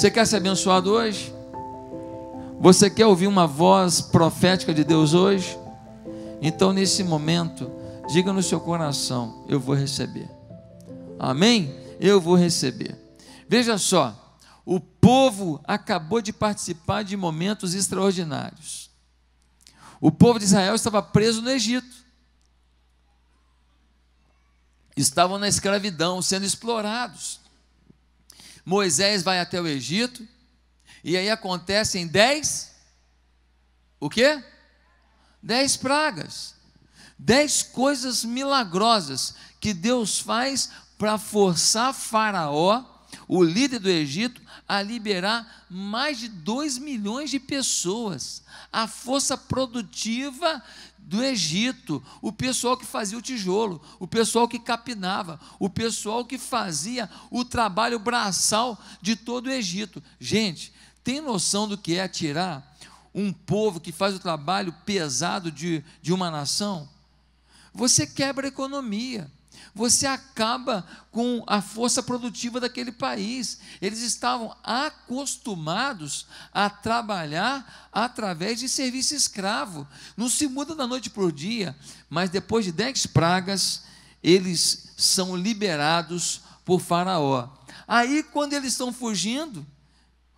Você quer ser abençoado hoje? Você quer ouvir uma voz profética de Deus hoje? Então, nesse momento, diga no seu coração: Eu vou receber. Amém? Eu vou receber. Veja só, o povo acabou de participar de momentos extraordinários. O povo de Israel estava preso no Egito. Estavam na escravidão, sendo explorados. Moisés vai até o Egito, e aí acontecem dez, o quê? Dez pragas, dez coisas milagrosas que Deus faz para forçar Faraó, o líder do Egito, a liberar mais de 2 milhões de pessoas. A força produtiva do Egito, o pessoal que fazia o tijolo, o pessoal que capinava, o pessoal que fazia o trabalho braçal de todo o Egito. Gente, tem noção do que é tirar um povo que faz o trabalho pesado de, de uma nação? Você quebra a economia você acaba com a força produtiva daquele país. Eles estavam acostumados a trabalhar através de serviço escravo. Não se muda da noite para o dia, mas depois de dez pragas, eles são liberados por Faraó. Aí, quando eles estão fugindo,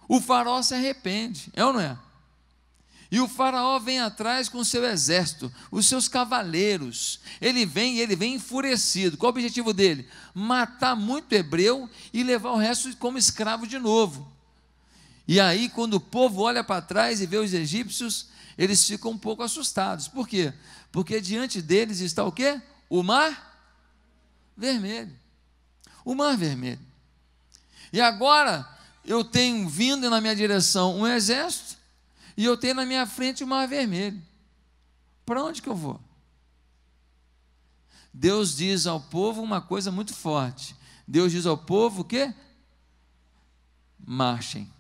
o Faraó se arrepende, é ou não é? E o faraó vem atrás com seu exército, os seus cavaleiros. Ele vem, ele vem enfurecido. Qual o objetivo dele? Matar muito hebreu e levar o resto como escravo de novo. E aí, quando o povo olha para trás e vê os egípcios, eles ficam um pouco assustados. Por quê? Porque diante deles está o quê? O mar vermelho. O mar vermelho. E agora eu tenho vindo na minha direção um exército e eu tenho na minha frente o mar vermelho. Para onde que eu vou? Deus diz ao povo uma coisa muito forte. Deus diz ao povo o quê? Marchem.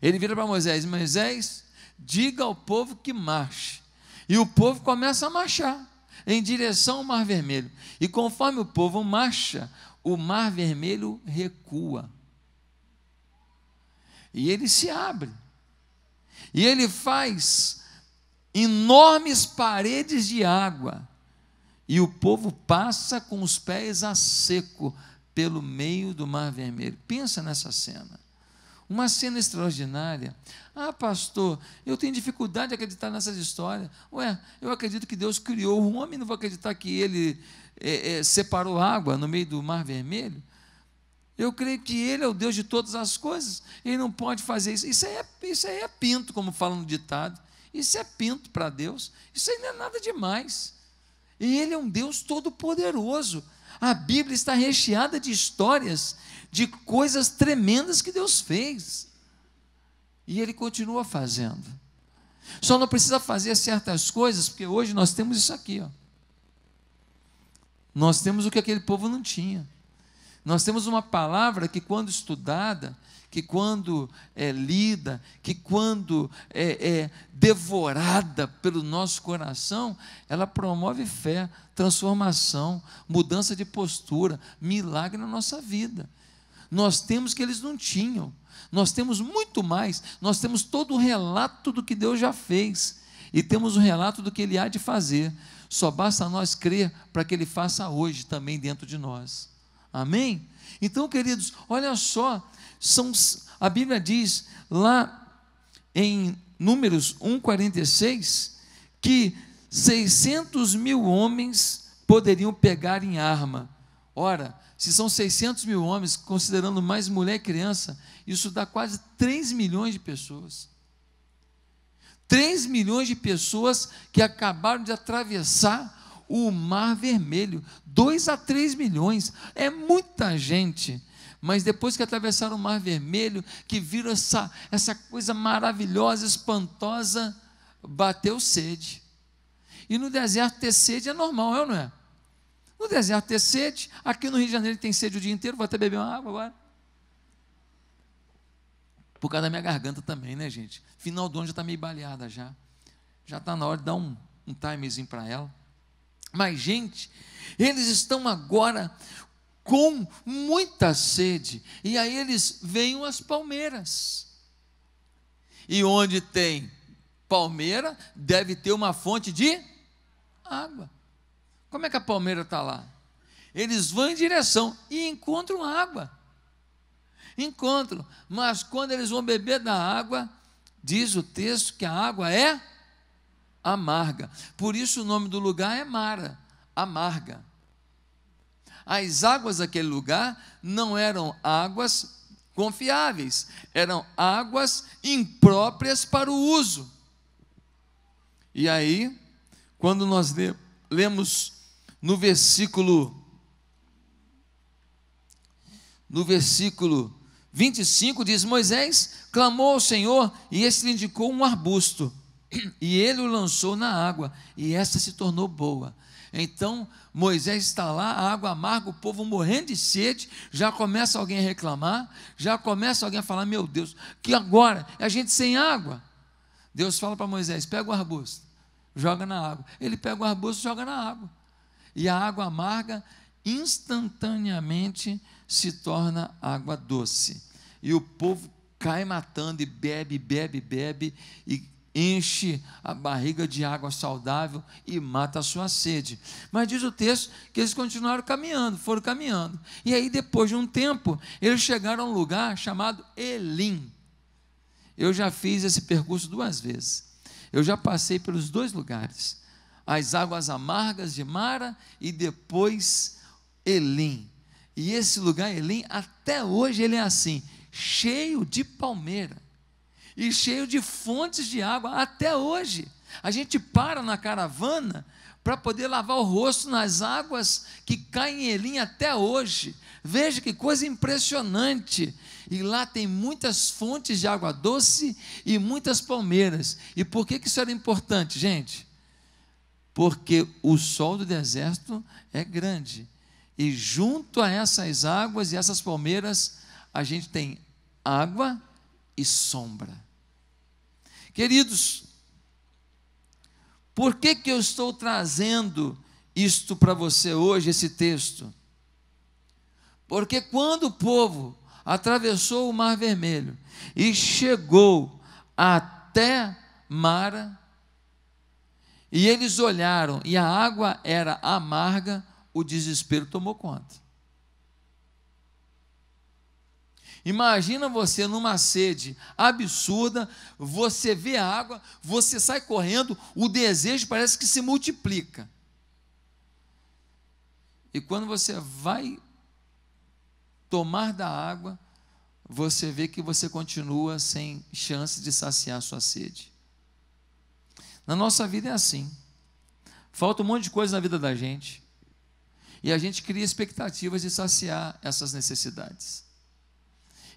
Ele vira para Moisés: Moisés, diga ao povo que marche. E o povo começa a marchar em direção ao Mar Vermelho. E conforme o povo marcha, o Mar Vermelho recua. E ele se abre. E ele faz enormes paredes de água, e o povo passa com os pés a seco pelo meio do Mar Vermelho. Pensa nessa cena. Uma cena extraordinária. Ah, pastor, eu tenho dificuldade de acreditar nessas histórias. Ué, eu acredito que Deus criou o homem, não vou acreditar que ele é, é, separou água no meio do Mar Vermelho. Eu creio que Ele é o Deus de todas as coisas. Ele não pode fazer isso. Isso aí é, isso aí é pinto, como fala no ditado. Isso é pinto para Deus. Isso aí não é nada demais. E Ele é um Deus todo-poderoso. A Bíblia está recheada de histórias de coisas tremendas que Deus fez. E Ele continua fazendo. Só não precisa fazer certas coisas, porque hoje nós temos isso aqui. Ó. Nós temos o que aquele povo não tinha. Nós temos uma palavra que, quando estudada, que quando é lida, que quando é, é devorada pelo nosso coração, ela promove fé, transformação, mudança de postura, milagre na nossa vida. Nós temos que eles não tinham. Nós temos muito mais. Nós temos todo o relato do que Deus já fez e temos o um relato do que ele há de fazer. Só basta nós crer para que ele faça hoje também dentro de nós. Amém? Então, queridos, olha só, são, a Bíblia diz lá em Números 1,46 que 600 mil homens poderiam pegar em arma. Ora, se são 600 mil homens, considerando mais mulher e criança, isso dá quase 3 milhões de pessoas. 3 milhões de pessoas que acabaram de atravessar o Mar Vermelho. 2 a 3 milhões. É muita gente. Mas depois que atravessaram o Mar Vermelho, que viram essa, essa coisa maravilhosa, espantosa, bateu sede. E no deserto ter sede é normal, é ou não é? No deserto ter sede, aqui no Rio de Janeiro tem sede o dia inteiro, vou até beber uma água agora. Por causa da minha garganta também, né, gente? Final do ano já está meio baleada já. Já está na hora de dar um, um timezinho para ela. Mas, gente, eles estão agora com muita sede, e aí eles veem as palmeiras. E onde tem palmeira, deve ter uma fonte de água. Como é que a palmeira está lá? Eles vão em direção e encontram água. Encontram, mas quando eles vão beber da água, diz o texto que a água é amarga. Por isso o nome do lugar é Mara, amarga. As águas daquele lugar não eram águas confiáveis, eram águas impróprias para o uso. E aí, quando nós lemos no versículo no versículo 25 diz: Moisés clamou ao Senhor e este indicou um arbusto e ele o lançou na água, e essa se tornou boa. Então Moisés está lá, a água amarga, o povo morrendo de sede, já começa alguém a reclamar, já começa alguém a falar: Meu Deus, que agora é a gente sem água. Deus fala para Moisés: pega o arbusto, joga na água. Ele pega o arbusto, joga na água. E a água amarga instantaneamente se torna água doce. E o povo cai matando e bebe, bebe, bebe, e enche a barriga de água saudável e mata a sua sede. Mas diz o texto que eles continuaram caminhando, foram caminhando. E aí, depois de um tempo, eles chegaram a um lugar chamado Elim. Eu já fiz esse percurso duas vezes. Eu já passei pelos dois lugares: as águas amargas de Mara e depois Elim. E esse lugar, Elim, até hoje ele é assim, cheio de palmeira e cheio de fontes de água até hoje. A gente para na caravana para poder lavar o rosto nas águas que caem em Elim até hoje. Veja que coisa impressionante. E lá tem muitas fontes de água doce e muitas palmeiras. E por que, isso era importante, gente? Porque o sol do deserto é grande. E junto a essas águas e essas palmeiras, a gente tem água e sombra. Queridos, por que, que eu estou trazendo isto para você hoje, esse texto? Porque quando o povo atravessou o Mar Vermelho e chegou até Mara, e eles olharam e a água era amarga, o desespero tomou conta. Imagina você numa sede absurda, você vê a água, você sai correndo, o desejo parece que se multiplica. E quando você vai tomar da água, você vê que você continua sem chance de saciar sua sede. Na nossa vida é assim. Falta um monte de coisa na vida da gente. E a gente cria expectativas de saciar essas necessidades.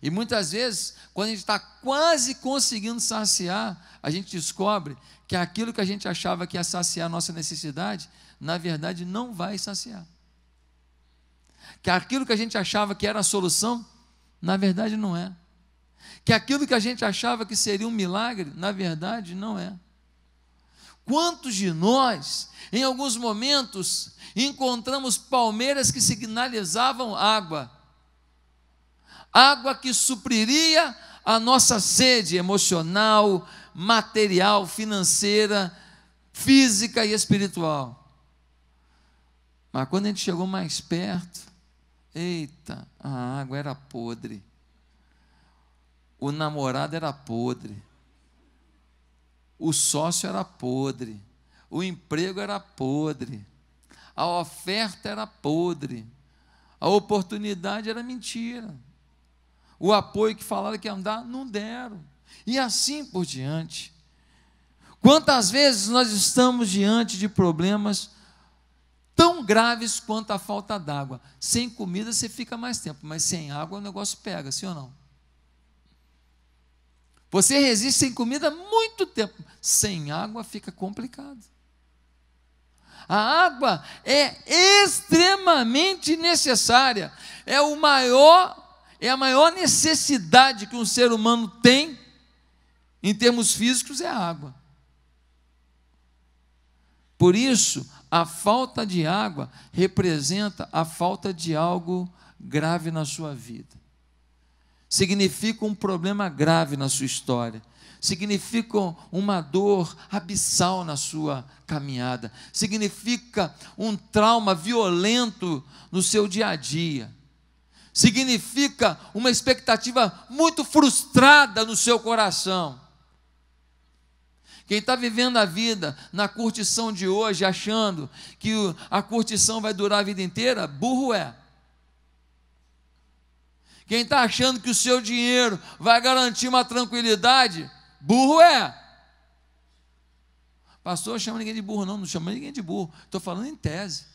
E muitas vezes, quando a gente está quase conseguindo saciar, a gente descobre que aquilo que a gente achava que ia saciar a nossa necessidade, na verdade não vai saciar. Que aquilo que a gente achava que era a solução, na verdade não é. Que aquilo que a gente achava que seria um milagre, na verdade não é. Quantos de nós, em alguns momentos, encontramos palmeiras que signalizavam água, água que supriria a nossa sede emocional, material, financeira, física e espiritual. Mas quando a gente chegou mais perto, eita, a água era podre. O namorado era podre. O sócio era podre. O emprego era podre. A oferta era podre. A oportunidade era mentira o apoio que falaram que iam dar, não deram. E assim por diante. Quantas vezes nós estamos diante de problemas tão graves quanto a falta d'água? Sem comida você fica mais tempo, mas sem água o negócio pega, sim ou não? Você resiste sem comida muito tempo, sem água fica complicado. A água é extremamente necessária, é o maior é a maior necessidade que um ser humano tem, em termos físicos, é a água. Por isso, a falta de água representa a falta de algo grave na sua vida. Significa um problema grave na sua história. Significa uma dor abissal na sua caminhada. Significa um trauma violento no seu dia a dia significa uma expectativa muito frustrada no seu coração. Quem está vivendo a vida na curtição de hoje, achando que a curtição vai durar a vida inteira, burro é. Quem está achando que o seu dinheiro vai garantir uma tranquilidade, burro é. Pastor, chama ninguém de burro, não, não chama ninguém de burro. Estou falando em tese.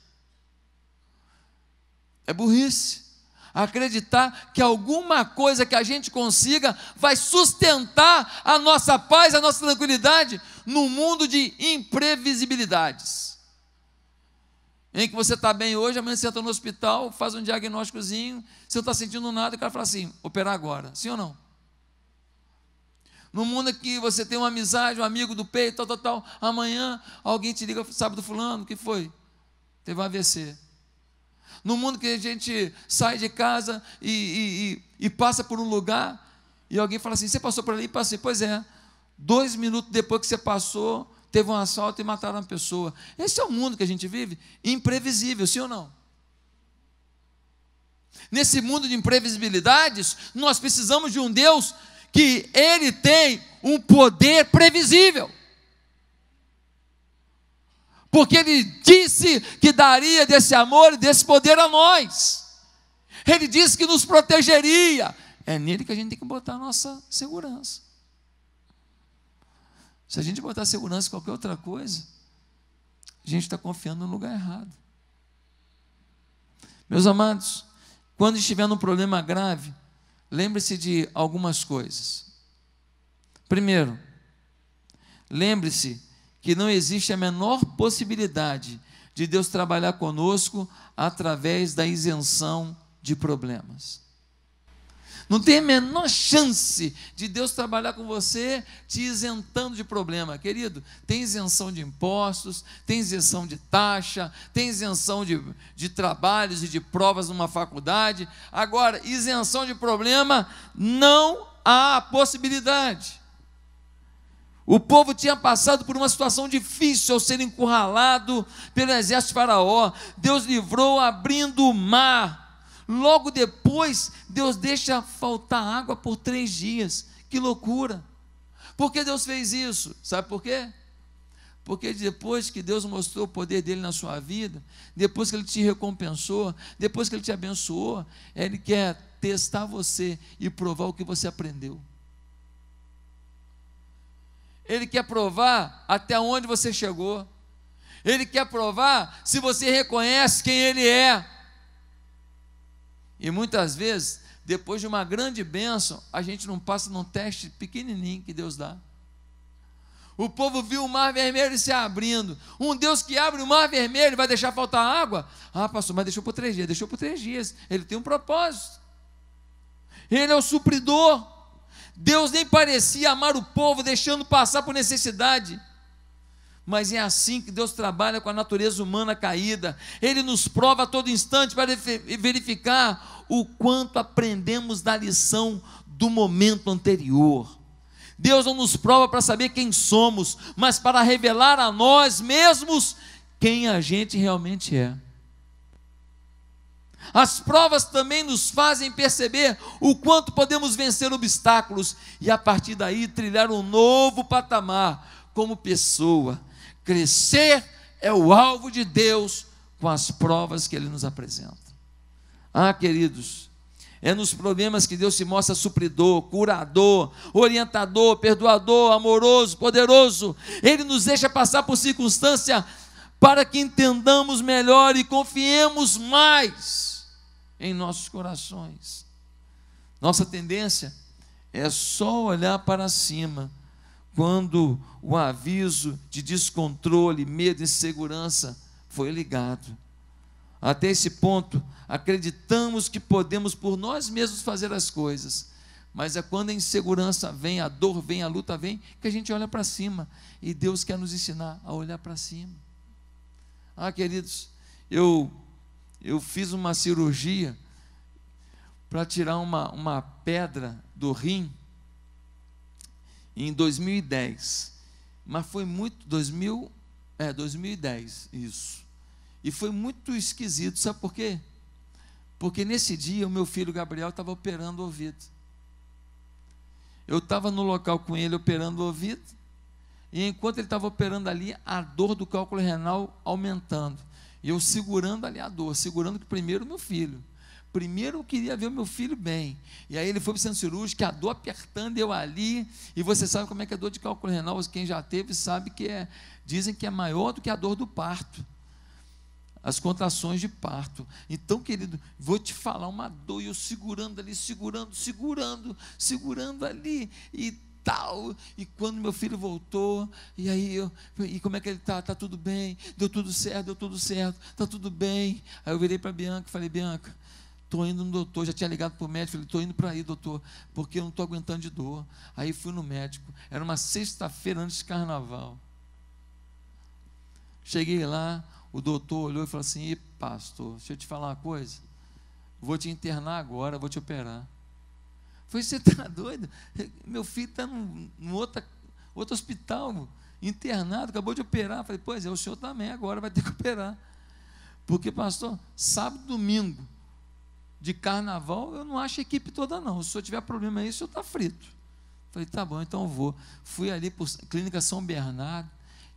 É burrice acreditar que alguma coisa que a gente consiga vai sustentar a nossa paz, a nossa tranquilidade num mundo de imprevisibilidades. Em que você está bem hoje, amanhã você entra no hospital, faz um diagnósticozinho, você não está sentindo nada, e o cara fala assim: operar agora, sim ou não? No mundo que você tem uma amizade, um amigo do peito, tal, tal, tal, amanhã alguém te liga, sabe do fulano, o que foi? Teve um AVC no mundo que a gente sai de casa e, e, e passa por um lugar e alguém fala assim: Você passou por ali? Passei. Pois é, dois minutos depois que você passou, teve um assalto e mataram uma pessoa. Esse é o mundo que a gente vive, imprevisível, sim ou não? Nesse mundo de imprevisibilidades, nós precisamos de um Deus que ele tem um poder previsível porque ele disse que daria desse amor e desse poder a nós. Ele disse que nos protegeria. É nele que a gente tem que botar a nossa segurança. Se a gente botar segurança em qualquer outra coisa, a gente está confiando no lugar errado. Meus amados, quando estiver num problema grave, lembre-se de algumas coisas. Primeiro, lembre-se que não existe a menor possibilidade de Deus trabalhar conosco através da isenção de problemas. Não tem a menor chance de Deus trabalhar com você te isentando de problema, querido. Tem isenção de impostos, tem isenção de taxa, tem isenção de, de trabalhos e de provas numa faculdade. Agora, isenção de problema, não há possibilidade. O povo tinha passado por uma situação difícil ao ser encurralado pelo exército de Faraó. Deus livrou abrindo o mar. Logo depois, Deus deixa faltar água por três dias. Que loucura! Por que Deus fez isso? Sabe por quê? Porque depois que Deus mostrou o poder dele na sua vida, depois que ele te recompensou, depois que ele te abençoou, ele quer testar você e provar o que você aprendeu. Ele quer provar até onde você chegou. Ele quer provar se você reconhece quem Ele é. E muitas vezes, depois de uma grande bênção, a gente não passa num teste pequenininho que Deus dá. O povo viu o mar vermelho se abrindo. Um Deus que abre o mar vermelho vai deixar faltar água? Ah, pastor, mas deixou por três dias, deixou por três dias. Ele tem um propósito. Ele é o supridor. Deus nem parecia amar o povo, deixando passar por necessidade. Mas é assim que Deus trabalha com a natureza humana caída. Ele nos prova a todo instante para verificar o quanto aprendemos da lição do momento anterior. Deus não nos prova para saber quem somos, mas para revelar a nós mesmos quem a gente realmente é. As provas também nos fazem perceber o quanto podemos vencer obstáculos e, a partir daí, trilhar um novo patamar como pessoa. Crescer é o alvo de Deus com as provas que Ele nos apresenta. Ah, queridos, é nos problemas que Deus se mostra supridor, curador, orientador, perdoador, amoroso, poderoso. Ele nos deixa passar por circunstância para que entendamos melhor e confiemos mais em nossos corações. Nossa tendência é só olhar para cima quando o aviso de descontrole, medo, insegurança foi ligado. Até esse ponto, acreditamos que podemos por nós mesmos fazer as coisas, mas é quando a insegurança vem, a dor vem, a luta vem, que a gente olha para cima e Deus quer nos ensinar a olhar para cima. Ah, queridos, eu eu fiz uma cirurgia para tirar uma, uma pedra do rim em 2010. Mas foi muito 2000, é 2010 isso. E foi muito esquisito, sabe por quê? Porque nesse dia o meu filho Gabriel estava operando o ouvido. Eu estava no local com ele operando o ouvido, e enquanto ele estava operando ali, a dor do cálculo renal aumentando. E eu segurando ali a dor, segurando que primeiro meu filho. Primeiro eu queria ver o meu filho bem. E aí ele foi para o centro cirúrgico, a dor apertando eu ali. E você sabe como é que a é dor de cálculo renal, quem já teve sabe que é, dizem que é maior do que a dor do parto. As contrações de parto. Então, querido, vou te falar uma dor, e eu segurando ali, segurando, segurando, segurando ali. E tal. E quando meu filho voltou, e aí eu, e como é que ele tá? Tá tudo bem? Deu tudo certo, deu tudo certo, tá tudo bem. Aí eu virei para Bianca e falei, Bianca, tô indo no doutor, já tinha ligado para o médico, falei, tô indo para aí, doutor, porque eu não tô aguentando de dor. Aí fui no médico. Era uma sexta-feira antes de carnaval. Cheguei lá, o doutor olhou e falou assim: "E pastor, deixa eu te falar uma coisa. Vou te internar agora, vou te operar." Falei, você está doido? Meu filho está num, num outra, outro hospital, internado, acabou de operar. Falei, pois é, o senhor também agora vai ter que operar. Porque, pastor, sábado, domingo de carnaval, eu não acho a equipe toda, não. Se eu tiver problema aí, o senhor está frito. Falei, tá bom, então vou. Fui ali para a Clínica São Bernardo,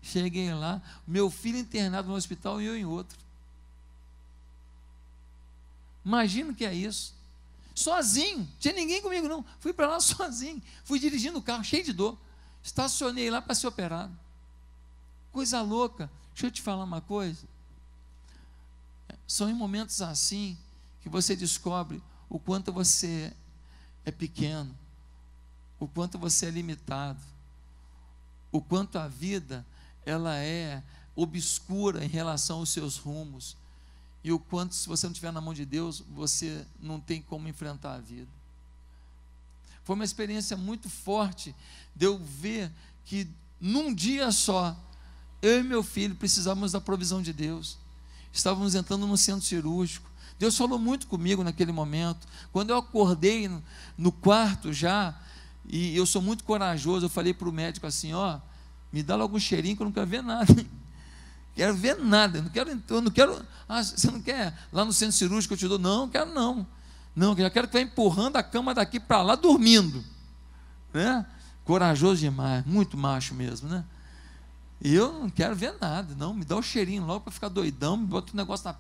cheguei lá, meu filho internado no hospital e eu em outro. Imagina o que é isso sozinho, tinha ninguém comigo não, fui para lá sozinho, fui dirigindo o carro, cheio de dor, estacionei lá para ser operado, coisa louca, deixa eu te falar uma coisa, são em momentos assim, que você descobre o quanto você é pequeno, o quanto você é limitado, o quanto a vida, ela é obscura em relação aos seus rumos, e o quanto, se você não estiver na mão de Deus, você não tem como enfrentar a vida. Foi uma experiência muito forte de eu ver que num dia só, eu e meu filho precisávamos da provisão de Deus. Estávamos entrando num centro cirúrgico. Deus falou muito comigo naquele momento. Quando eu acordei no quarto já, e eu sou muito corajoso, eu falei para o médico assim: ó, me dá logo um cheirinho que eu não quero ver nada. quero ver nada, eu não quero, eu não quero, ah, você não quer lá no centro cirúrgico eu te dou, não, não quero não, não, eu quero que vá empurrando a cama daqui para lá dormindo, né? Corajoso demais, muito macho mesmo, né? E eu não quero ver nada, não, me dá o um cheirinho logo para ficar doidão, me bota o um negócio na,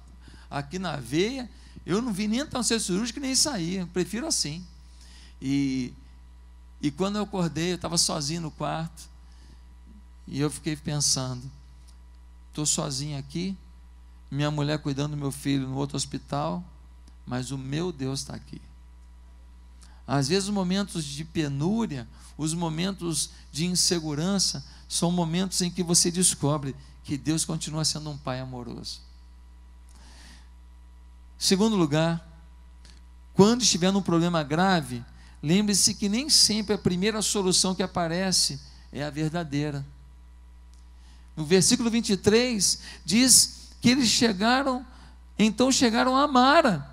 aqui na veia, eu não vi nem entrar no centro cirúrgico nem sair, eu prefiro assim, e, e quando eu acordei, eu estava sozinho no quarto, e eu fiquei pensando, Estou sozinho aqui, minha mulher cuidando do meu filho no outro hospital, mas o meu Deus está aqui. Às vezes, os momentos de penúria, os momentos de insegurança, são momentos em que você descobre que Deus continua sendo um Pai amoroso. Segundo lugar, quando estiver num problema grave, lembre-se que nem sempre a primeira solução que aparece é a verdadeira. No versículo 23 diz que eles chegaram, então chegaram a Mara.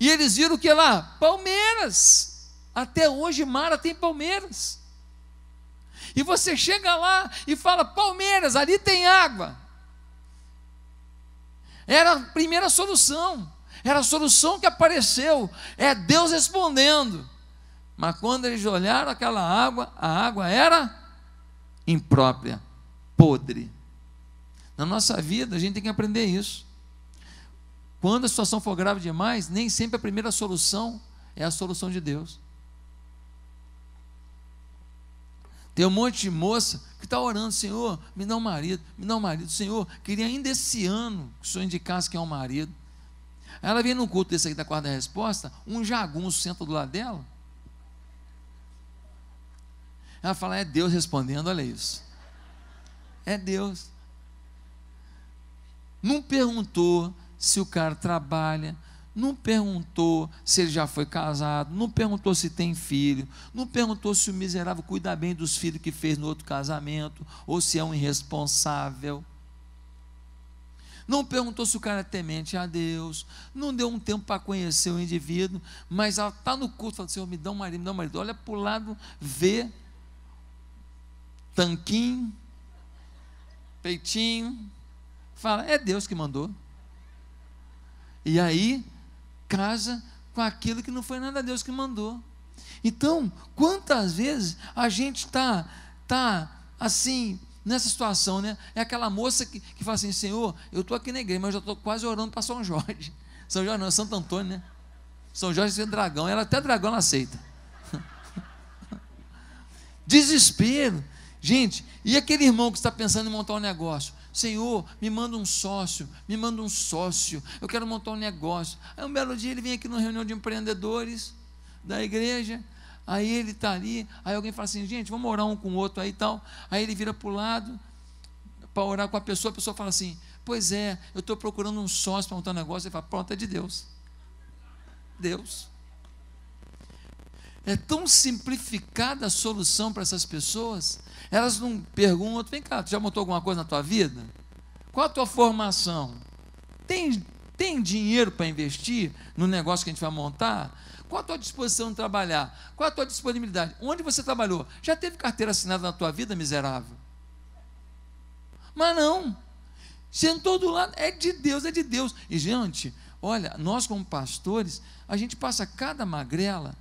E eles viram que lá, Palmeiras. Até hoje Mara tem Palmeiras. E você chega lá e fala: Palmeiras, ali tem água. Era a primeira solução. Era a solução que apareceu. É Deus respondendo. Mas quando eles olharam aquela água, a água era imprópria, podre. Na nossa vida, a gente tem que aprender isso. Quando a situação for grave demais, nem sempre a primeira solução é a solução de Deus. Tem um monte de moça que está orando, Senhor, me dá um marido, me dá um marido, Senhor, queria ainda esse ano que o Senhor indicasse que é um marido. Aí ela vem no culto desse aqui da quarta resposta, um jagunço senta do lado dela, ela fala: é Deus respondendo, olha isso. É Deus. Não perguntou se o cara trabalha, não perguntou se ele já foi casado, não perguntou se tem filho, não perguntou se o miserável cuida bem dos filhos que fez no outro casamento, ou se é um irresponsável. Não perguntou se o cara é temente a Deus, não deu um tempo para conhecer o indivíduo, mas ela está no culto, falando, assim me dá um marido, me dá um marido. Olha para o lado, vê tanquinho, peitinho. Fala, é Deus que mandou. E aí, casa com aquilo que não foi nada Deus que mandou. Então, quantas vezes a gente está tá, assim, nessa situação, né? É aquela moça que, que fala assim: Senhor, eu estou aqui na igreja, mas eu já estou quase orando para São Jorge. São Jorge não, é Santo Antônio, né? São Jorge é dragão, ela até dragão ela aceita. Desespero. Gente, e aquele irmão que está pensando em montar um negócio? Senhor, me manda um sócio, me manda um sócio, eu quero montar um negócio. Aí um belo dia ele vem aqui numa reunião de empreendedores da igreja, aí ele está ali, aí alguém fala assim, gente, vamos orar um com o outro aí e tal. Aí ele vira para o lado para orar com a pessoa, a pessoa fala assim, pois é, eu estou procurando um sócio para montar um negócio, ele fala, pronto, é de Deus. Deus. É tão simplificada a solução para essas pessoas. Elas não perguntam, vem cá, tu já montou alguma coisa na tua vida? Qual a tua formação? Tem, tem dinheiro para investir no negócio que a gente vai montar? Qual a tua disposição de trabalhar? Qual a tua disponibilidade? Onde você trabalhou? Já teve carteira assinada na tua vida, miserável? Mas não. Sentou do lado, é de Deus, é de Deus. E, gente, olha, nós como pastores, a gente passa cada magrela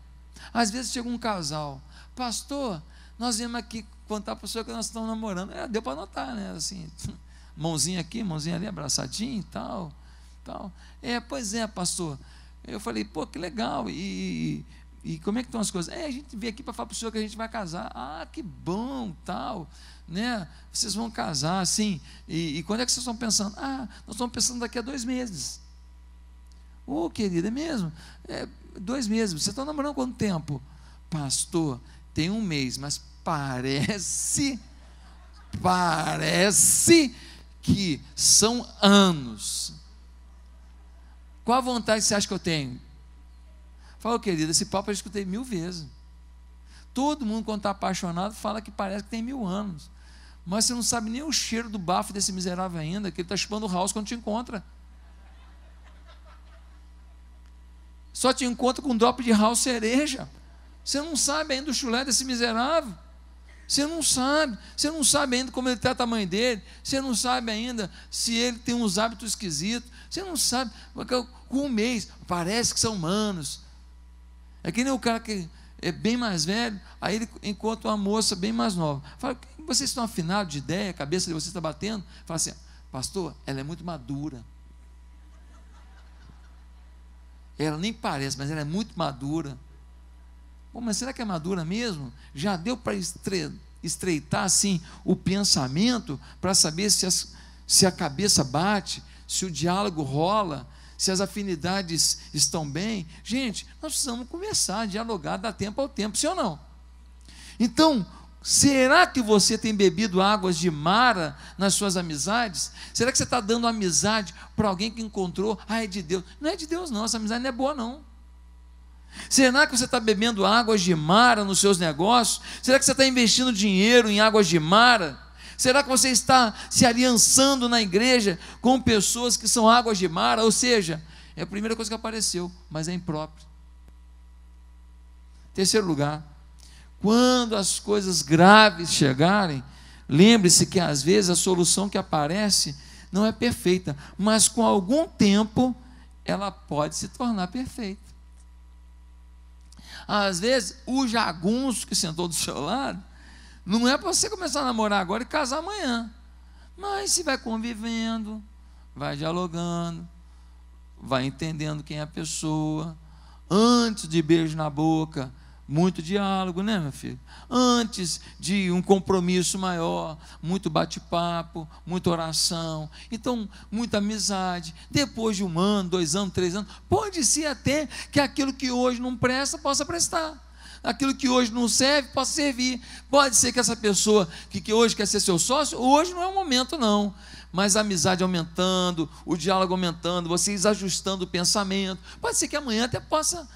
às vezes chega um casal, pastor, nós viemos aqui contar para o senhor que nós estamos namorando. É, deu para notar, né? Assim, mãozinha aqui, mãozinha ali, abraçadinho e tal, tal. É, pois é, pastor. Eu falei, pô, que legal. E, e, como é que estão as coisas? É, a gente veio aqui para falar para o senhor que a gente vai casar. Ah, que bom, tal. Né? Vocês vão casar, assim. E, e quando é que vocês estão pensando? Ah, nós estamos pensando daqui a dois meses. Ô, oh, querida, é mesmo? É, dois meses. você está namorando quanto tempo? Pastor, tem um mês, mas parece, parece que são anos. Qual a vontade você acha que eu tenho? Fala, querida, esse papo eu escutei mil vezes. Todo mundo, quando está apaixonado, fala que parece que tem mil anos. Mas você não sabe nem o cheiro do bafo desse miserável ainda, que ele está chupando o house quando te encontra. Só te encontro com um drop de house cereja. Você não sabe ainda o chulé desse miserável. Você não sabe. Você não sabe ainda como ele trata a mãe dele. Você não sabe ainda se ele tem uns hábitos esquisitos. Você não sabe. Com um mês, parece que são humanos. É que nem o cara que é bem mais velho, aí ele encontra uma moça bem mais nova. Fala, vocês estão afinados de ideia, a cabeça de vocês está batendo? Fala assim, pastor, ela é muito madura. Ela nem parece, mas ela é muito madura. mas será que é madura mesmo? Já deu para estreitar assim o pensamento para saber se, as, se a cabeça bate, se o diálogo rola, se as afinidades estão bem? Gente, nós precisamos conversar, dialogar, dar tempo ao tempo, sim ou não? Então, Será que você tem bebido águas de Mara nas suas amizades? Será que você está dando amizade para alguém que encontrou? Ah, é de Deus. Não é de Deus, não. Essa amizade não é boa, não. Será que você está bebendo águas de Mara nos seus negócios? Será que você está investindo dinheiro em águas de Mara? Será que você está se aliançando na igreja com pessoas que são águas de Mara? Ou seja, é a primeira coisa que apareceu, mas é impróprio. Terceiro lugar, quando as coisas graves chegarem, lembre-se que às vezes a solução que aparece não é perfeita, mas com algum tempo ela pode se tornar perfeita. Às vezes, o jagunço que sentou do seu lado, não é para você começar a namorar agora e casar amanhã. Mas se vai convivendo, vai dialogando, vai entendendo quem é a pessoa, antes de beijo na boca, muito diálogo, né, meu filho? Antes de um compromisso maior, muito bate-papo, muita oração, então muita amizade. Depois de um ano, dois anos, três anos, pode ser até que aquilo que hoje não presta possa prestar. Aquilo que hoje não serve possa servir. Pode ser que essa pessoa que, que hoje quer ser seu sócio, hoje não é o momento, não mas a amizade aumentando, o diálogo aumentando, vocês ajustando o pensamento. Pode ser que amanhã até possa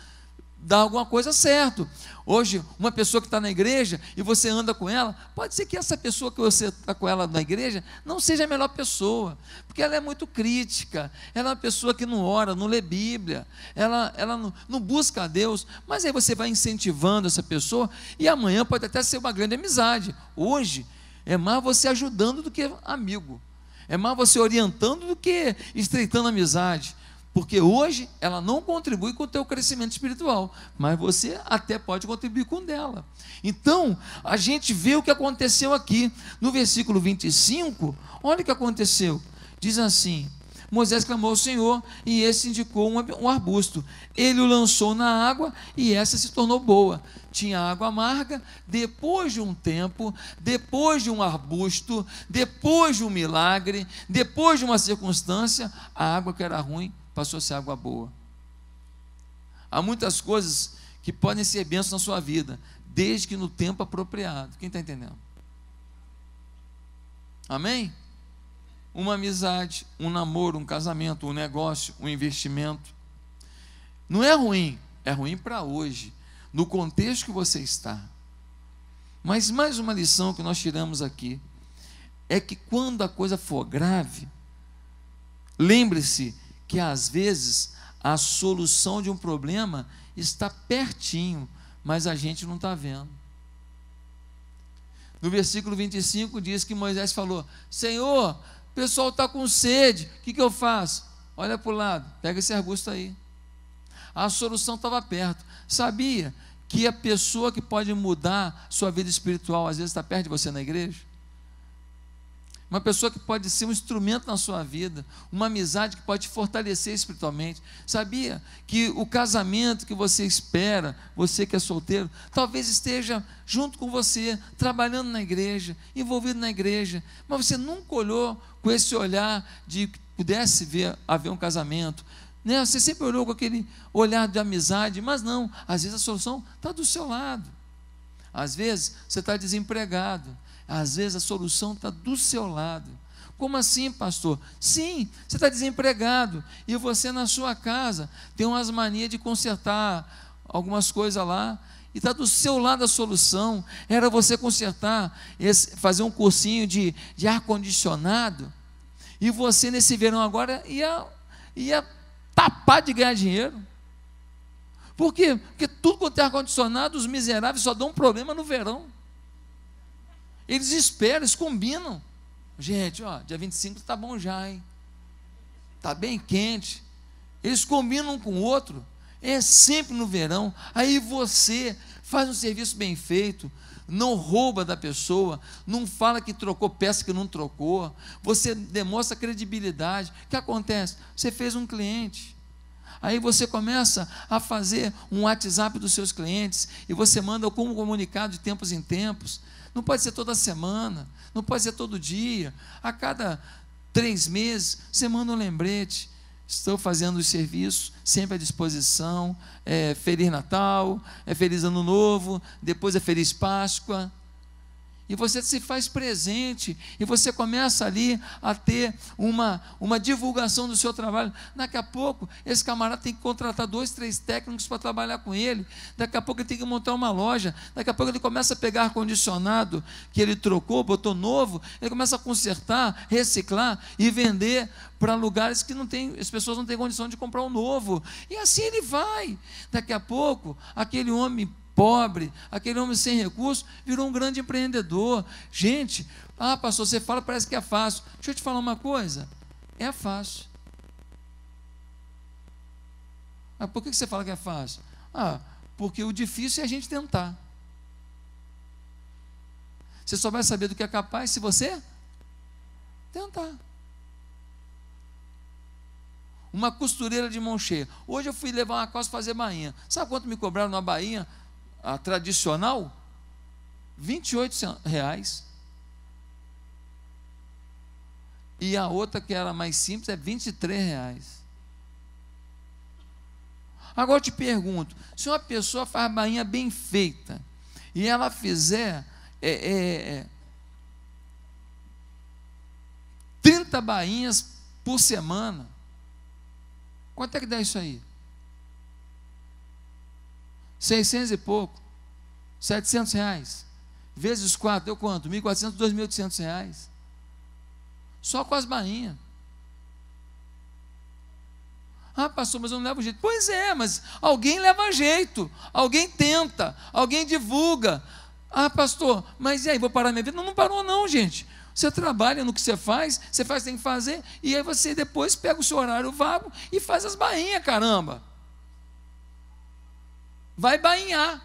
dar alguma coisa certo. Hoje, uma pessoa que está na igreja e você anda com ela, pode ser que essa pessoa que você está com ela na igreja não seja a melhor pessoa, porque ela é muito crítica, ela é uma pessoa que não ora, não lê Bíblia, ela, ela não, não busca a Deus, mas aí você vai incentivando essa pessoa e amanhã pode até ser uma grande amizade. Hoje, é mais você ajudando do que amigo. É mais você orientando do que estreitando amizade. Porque hoje ela não contribui com o teu crescimento espiritual, mas você até pode contribuir com dela. Então, a gente vê o que aconteceu aqui. No versículo 25, olha o que aconteceu. Diz assim: Moisés clamou ao Senhor e esse indicou um arbusto. Ele o lançou na água e essa se tornou boa. Tinha água amarga. Depois de um tempo, depois de um arbusto, depois de um milagre, depois de uma circunstância, a água que era ruim passou a ser água boa. Há muitas coisas que podem ser bênçãos na sua vida, desde que no tempo apropriado. Quem está entendendo? Amém? Uma amizade, um namoro, um casamento, um negócio, um investimento. Não é ruim, é ruim para hoje, no contexto que você está. Mas mais uma lição que nós tiramos aqui é que quando a coisa for grave, lembre-se que às vezes a solução de um problema está pertinho, mas a gente não está vendo. No versículo 25 diz que Moisés falou: Senhor, o pessoal está com sede, o que, que eu faço? Olha para o lado, pega esse arbusto aí. A solução estava perto. Sabia que a pessoa que pode mudar sua vida espiritual às vezes está perto de você na igreja? uma pessoa que pode ser um instrumento na sua vida, uma amizade que pode te fortalecer espiritualmente. Sabia que o casamento que você espera, você que é solteiro, talvez esteja junto com você, trabalhando na igreja, envolvido na igreja, mas você nunca olhou com esse olhar de que pudesse ver, haver um casamento. Né? Você sempre olhou com aquele olhar de amizade, mas não, às vezes a solução está do seu lado. Às vezes você está desempregado, às vezes a solução está do seu lado. Como assim, pastor? Sim, você está desempregado e você na sua casa tem umas manias de consertar algumas coisas lá e está do seu lado a solução. Era você consertar, esse, fazer um cursinho de, de ar-condicionado e você nesse verão agora ia, ia tapar de ganhar dinheiro. Por quê? Porque tudo quanto é ar-condicionado, os miseráveis só dão um problema no verão. Eles esperam, eles combinam. Gente, ó, dia 25 tá bom já, hein? Tá bem quente. Eles combinam um com o outro. É sempre no verão. Aí você faz um serviço bem feito, não rouba da pessoa, não fala que trocou peça que não trocou. Você demonstra credibilidade. O que acontece? Você fez um cliente. Aí você começa a fazer um WhatsApp dos seus clientes e você manda como comunicado de tempos em tempos. Não pode ser toda semana, não pode ser todo dia. A cada três meses, você manda um lembrete. Estou fazendo o serviço, sempre à disposição. É, Feliz Natal, é Feliz Ano Novo, depois é Feliz Páscoa e você se faz presente, e você começa ali a ter uma, uma divulgação do seu trabalho. Daqui a pouco, esse camarada tem que contratar dois, três técnicos para trabalhar com ele, daqui a pouco ele tem que montar uma loja, daqui a pouco ele começa a pegar ar-condicionado que ele trocou, botou novo, ele começa a consertar, reciclar e vender para lugares que não tem, as pessoas não têm condição de comprar um novo. E assim ele vai. Daqui a pouco, aquele homem pobre, aquele homem sem recurso, virou um grande empreendedor. Gente, ah, pastor, você fala, parece que é fácil. Deixa eu te falar uma coisa: é fácil. Mas ah, por que você fala que é fácil? Ah, porque o difícil é a gente tentar. Você só vai saber do que é capaz se você tentar. Uma costureira de mão cheia. Hoje eu fui levar uma costa fazer bainha. Sabe quanto me cobraram na bainha? a tradicional, 28 reais. E a outra que era mais simples é 23 reais. Agora eu te pergunto, se uma pessoa faz bainha bem feita e ela fizer é, é, 30 é, bainhas por semana, quanto é que dá isso aí? 600 e pouco, 700 reais, vezes 4, deu quanto? 1.400, 2.800 reais, só com as bainhas, ah, pastor, mas eu não levo jeito. Pois é, mas alguém leva jeito, alguém tenta, alguém divulga. Ah, pastor, mas e aí, vou parar minha vida? Não, não parou, não, gente. Você trabalha no que você faz, você faz o que tem que fazer, e aí você depois pega o seu horário vago e faz as bainhas, caramba vai bainhar.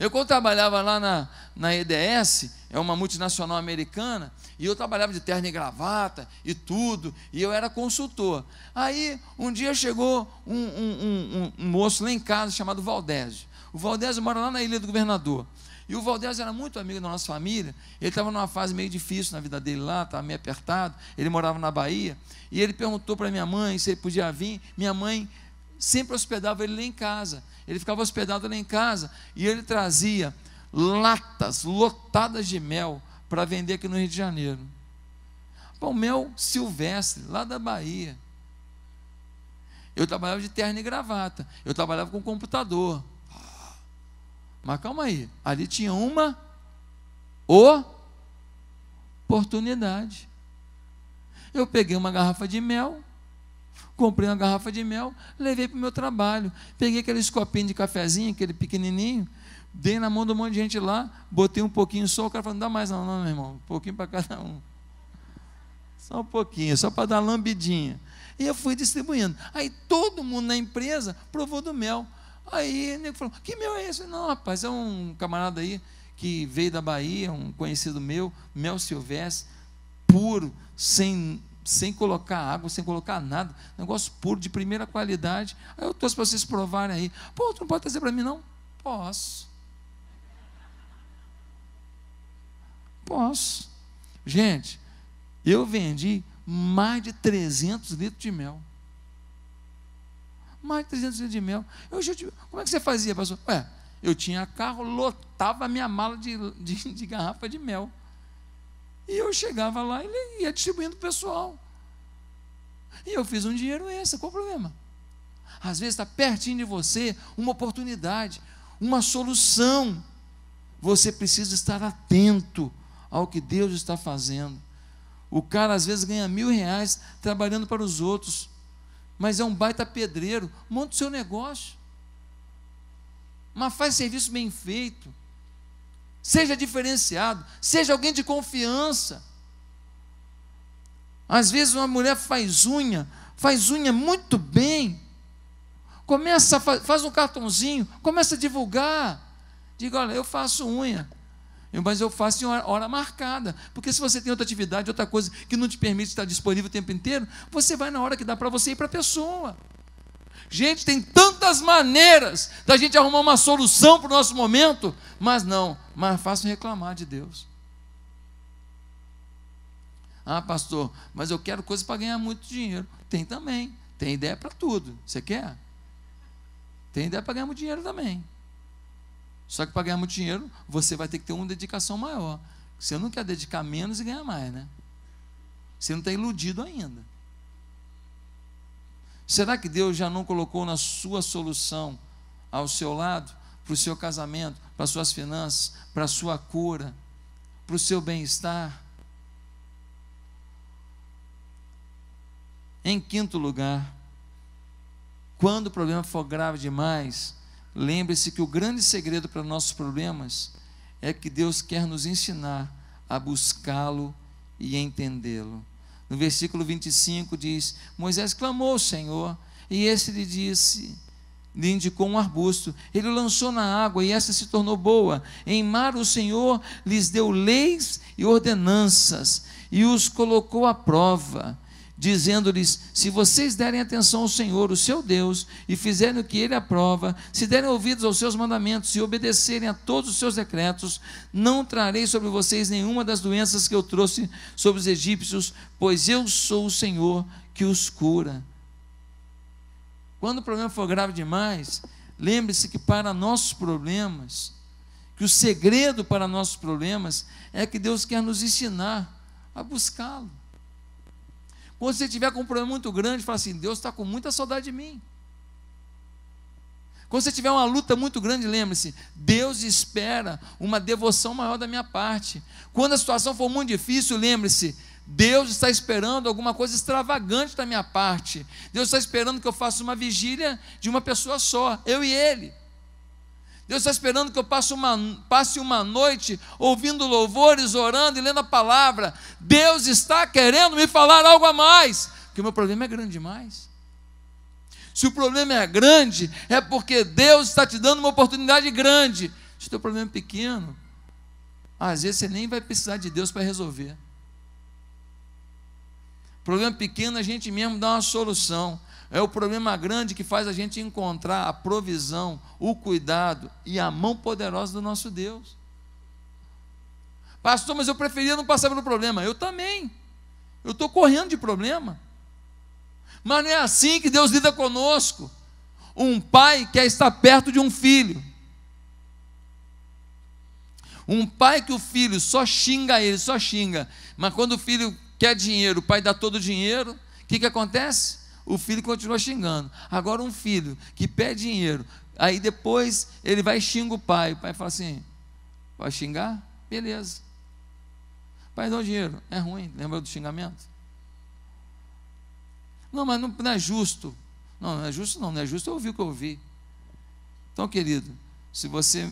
Eu, quando trabalhava lá na, na EDS, é uma multinacional americana, e eu trabalhava de terno e gravata e tudo, e eu era consultor. Aí, um dia chegou um, um, um, um moço lá em casa chamado Valdésio. O Valdésio mora lá na Ilha do Governador. E o Valdez era muito amigo da nossa família. Ele estava numa fase meio difícil na vida dele lá, estava meio apertado. Ele morava na Bahia. E ele perguntou para minha mãe se ele podia vir. Minha mãe sempre hospedava ele lá em casa. Ele ficava hospedado lá em casa. E ele trazia latas lotadas de mel para vender aqui no Rio de Janeiro. Bom, mel silvestre, lá da Bahia. Eu trabalhava de terno e gravata. Eu trabalhava com computador. Mas calma aí, ali tinha uma oportunidade. Eu peguei uma garrafa de mel, comprei uma garrafa de mel, levei para o meu trabalho. Peguei aqueles copinhos de cafezinho, aquele pequenininho, dei na mão de um monte de gente lá, botei um pouquinho só, o cara falou, não dá mais não, não, meu irmão, um pouquinho para cada um. Só um pouquinho, só para dar uma lambidinha. E eu fui distribuindo. Aí todo mundo na empresa provou do mel. Aí o nego falou: Que mel é esse? Não, rapaz, é um camarada aí que veio da Bahia, um conhecido meu, mel silvestre, puro, sem, sem colocar água, sem colocar nada, negócio puro, de primeira qualidade. Aí eu trouxe para vocês provarem aí. Pô, tu não pode trazer para mim, não? Posso. Posso. Gente, eu vendi mais de 300 litros de mel mais de 300 litros de mel. Eu, eu, como é que você fazia, pastor? Ué, eu tinha carro, lotava a minha mala de, de, de, garrafa de mel. E eu chegava lá e ia distribuindo para o pessoal. E eu fiz um dinheiro esse, qual o problema? Às vezes está pertinho de você uma oportunidade, uma solução. Você precisa estar atento ao que Deus está fazendo. O cara às vezes ganha mil reais trabalhando para os outros mas é um baita pedreiro, monta o seu negócio. Mas faz serviço bem feito. Seja diferenciado, seja alguém de confiança. Às vezes uma mulher faz unha, faz unha muito bem. Começa, faz um cartãozinho, começa a divulgar. Diga, olha, eu faço unha. Mas eu faço em hora, hora marcada. Porque se você tem outra atividade, outra coisa que não te permite estar disponível o tempo inteiro, você vai na hora que dá para você ir para a pessoa. Gente, tem tantas maneiras da gente arrumar uma solução para o nosso momento, mas não, mais fácil reclamar de Deus. Ah, pastor, mas eu quero coisa para ganhar muito dinheiro. Tem também, tem ideia para tudo. Você quer? Tem ideia para ganhar muito dinheiro também. Só que para ganhar muito dinheiro, você vai ter que ter uma dedicação maior. Você não quer dedicar menos e ganhar mais, né? Você não está iludido ainda. Será que Deus já não colocou na sua solução ao seu lado, para o seu casamento, para suas finanças, para a sua cura, para o seu bem-estar? Em quinto lugar, quando o problema for grave demais, Lembre-se que o grande segredo para nossos problemas é que Deus quer nos ensinar a buscá-lo e entendê-lo. No versículo 25 diz: Moisés clamou ao Senhor, e este lhe disse, lhe indicou um arbusto. Ele o lançou na água, e esta se tornou boa. Em mar o Senhor lhes deu leis e ordenanças, e os colocou à prova dizendo-lhes: Se vocês derem atenção ao Senhor, o seu Deus, e fizerem o que ele aprova, se derem ouvidos aos seus mandamentos e obedecerem a todos os seus decretos, não trarei sobre vocês nenhuma das doenças que eu trouxe sobre os egípcios, pois eu sou o Senhor que os cura. Quando o problema for grave demais, lembre-se que para nossos problemas, que o segredo para nossos problemas é que Deus quer nos ensinar a buscá-lo quando você tiver com um problema muito grande, fala assim: Deus está com muita saudade de mim. Quando você tiver uma luta muito grande, lembre-se: Deus espera uma devoção maior da minha parte. Quando a situação for muito difícil, lembre-se: Deus está esperando alguma coisa extravagante da minha parte. Deus está esperando que eu faça uma vigília de uma pessoa só, eu e Ele. Deus está esperando que eu passe uma, passe uma noite ouvindo louvores, orando e lendo a palavra. Deus está querendo me falar algo a mais, porque o meu problema é grande demais. Se o problema é grande, é porque Deus está te dando uma oportunidade grande. Se o teu problema é pequeno, às vezes você nem vai precisar de Deus para resolver. Problema pequeno, a gente mesmo dá uma solução. É o problema grande que faz a gente encontrar a provisão, o cuidado e a mão poderosa do nosso Deus. Pastor, mas eu preferia não passar pelo problema. Eu também. Eu estou correndo de problema. Mas não é assim que Deus lida conosco. Um pai quer estar perto de um filho. Um pai que o filho só xinga ele, só xinga. Mas quando o filho quer dinheiro, o pai dá todo o dinheiro. O que, que acontece? o filho continua xingando. Agora, um filho que pede dinheiro, aí depois ele vai e xinga o pai. O pai fala assim: vai xingar? Beleza. Pai, dá o dinheiro. É ruim, lembra do xingamento? Não, mas não, não é justo. Não, não é justo, não. Não é justo eu ouvi o que eu ouvi. Então, querido, se você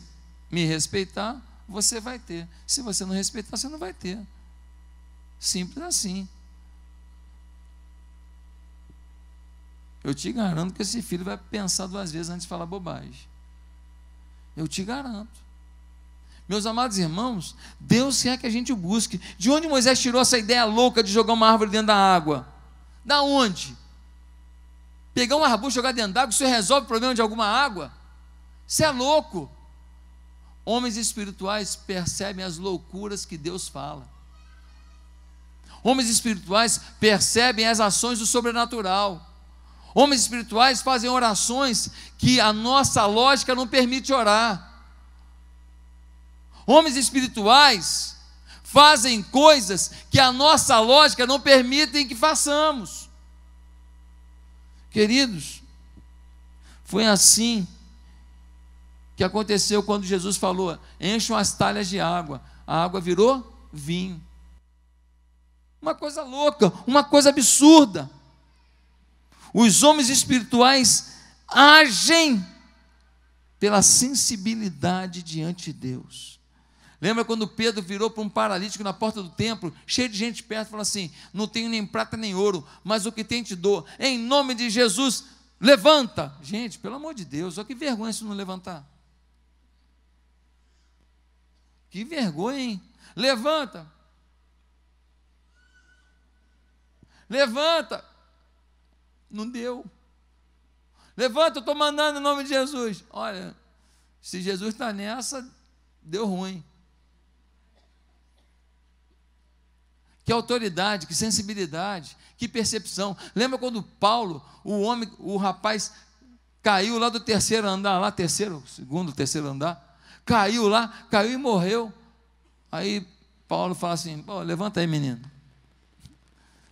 me respeitar, você vai ter. Se você não respeitar, você não vai ter. Simples assim. Eu te garanto que esse filho vai pensar duas vezes antes de falar bobagem. Eu te garanto. Meus amados irmãos, Deus quer que a gente o busque. De onde Moisés tirou essa ideia louca de jogar uma árvore dentro da água? Da onde? Pegar um arbusto e jogar dentro da água, isso resolve o problema de alguma água? Isso é louco. Homens espirituais percebem as loucuras que Deus fala. Homens espirituais percebem as ações do sobrenatural. Homens espirituais fazem orações que a nossa lógica não permite orar. Homens espirituais fazem coisas que a nossa lógica não permite que façamos. Queridos, foi assim que aconteceu quando Jesus falou: encham as talhas de água. A água virou vinho. Uma coisa louca, uma coisa absurda. Os homens espirituais agem pela sensibilidade diante de Deus. Lembra quando Pedro virou para um paralítico na porta do templo, cheio de gente perto, e falou assim: Não tenho nem prata nem ouro, mas o que tem te dou. Em nome de Jesus, levanta. Gente, pelo amor de Deus, olha que vergonha se não levantar. Que vergonha, hein? Levanta. Levanta. Não deu. Levanta, eu estou mandando em nome de Jesus. Olha, se Jesus está nessa, deu ruim. Que autoridade, que sensibilidade, que percepção. Lembra quando Paulo, o homem, o rapaz, caiu lá do terceiro andar, lá, terceiro, segundo, terceiro andar, caiu lá, caiu e morreu. Aí Paulo fala assim: levanta aí, menino.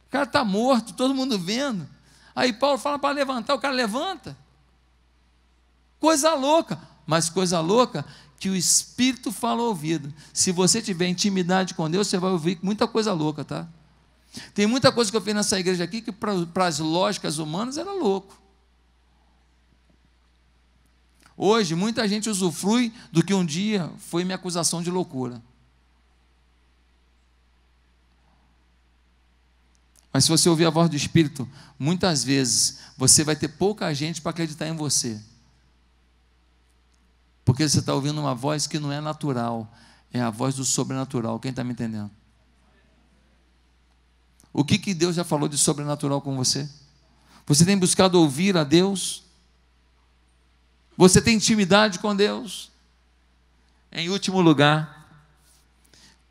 O cara está morto, todo mundo vendo. Aí Paulo fala para levantar, o cara levanta. Coisa louca, mas coisa louca que o Espírito fala ao ouvido. Se você tiver intimidade com Deus, você vai ouvir muita coisa louca, tá? Tem muita coisa que eu fiz nessa igreja aqui que para, para as lógicas humanas era louco. Hoje, muita gente usufrui do que um dia foi minha acusação de loucura. Mas se você ouvir a voz do Espírito, muitas vezes você vai ter pouca gente para acreditar em você. Porque você está ouvindo uma voz que não é natural, é a voz do sobrenatural. Quem está me entendendo? O que, que Deus já falou de sobrenatural com você? Você tem buscado ouvir a Deus? Você tem intimidade com Deus? Em último lugar,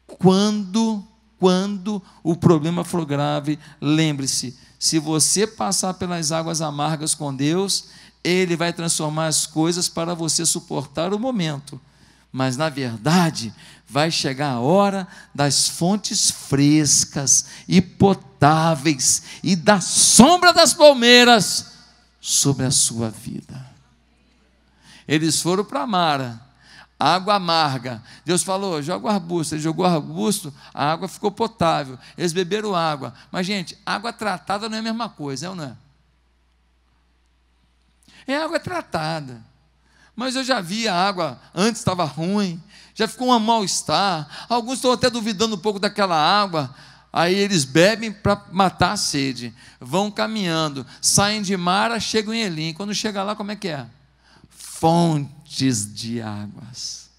quando quando o problema for grave, lembre-se: se você passar pelas águas amargas com Deus, Ele vai transformar as coisas para você suportar o momento. Mas, na verdade, vai chegar a hora das fontes frescas e potáveis e da sombra das palmeiras sobre a sua vida. Eles foram para Mara água amarga. Deus falou: joga o arbusto. Ele jogou o arbusto, a água ficou potável. Eles beberam água. Mas, gente, água tratada não é a mesma coisa, é ou não é? É água tratada. Mas eu já vi a água, antes estava ruim, já ficou um mal-estar. Alguns estão até duvidando um pouco daquela água. Aí eles bebem para matar a sede, vão caminhando, saem de Mara, chegam em Elim. Quando chega lá, como é que é? Fonte fontes de águas.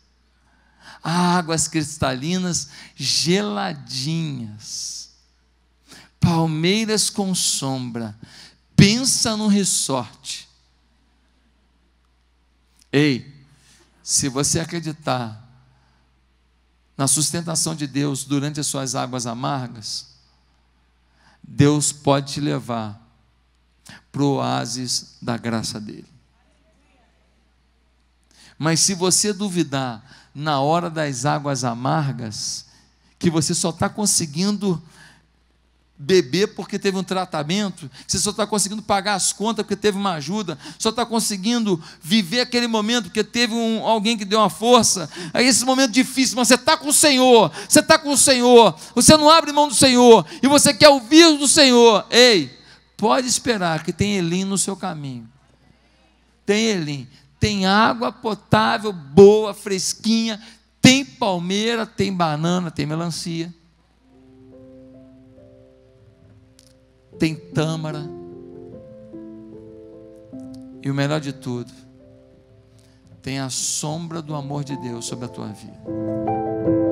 Águas cristalinas geladinhas. Palmeiras com sombra. Pensa no ressorte. Ei, se você acreditar na sustentação de Deus durante as suas águas amargas, Deus pode te levar para o oásis da graça dele. Mas se você duvidar na hora das águas amargas, que você só está conseguindo beber porque teve um tratamento, você só está conseguindo pagar as contas porque teve uma ajuda, só está conseguindo viver aquele momento porque teve um, alguém que deu uma força. Aí esse momento difícil, mas você está com o Senhor, você está com o Senhor, você não abre mão do Senhor e você quer ouvir do Senhor. Ei, pode esperar que tem Elim no seu caminho. Tem Elim, tem água potável, boa, fresquinha, tem palmeira, tem banana, tem melancia, tem tâmara. E o melhor de tudo, tem a sombra do amor de Deus sobre a tua vida.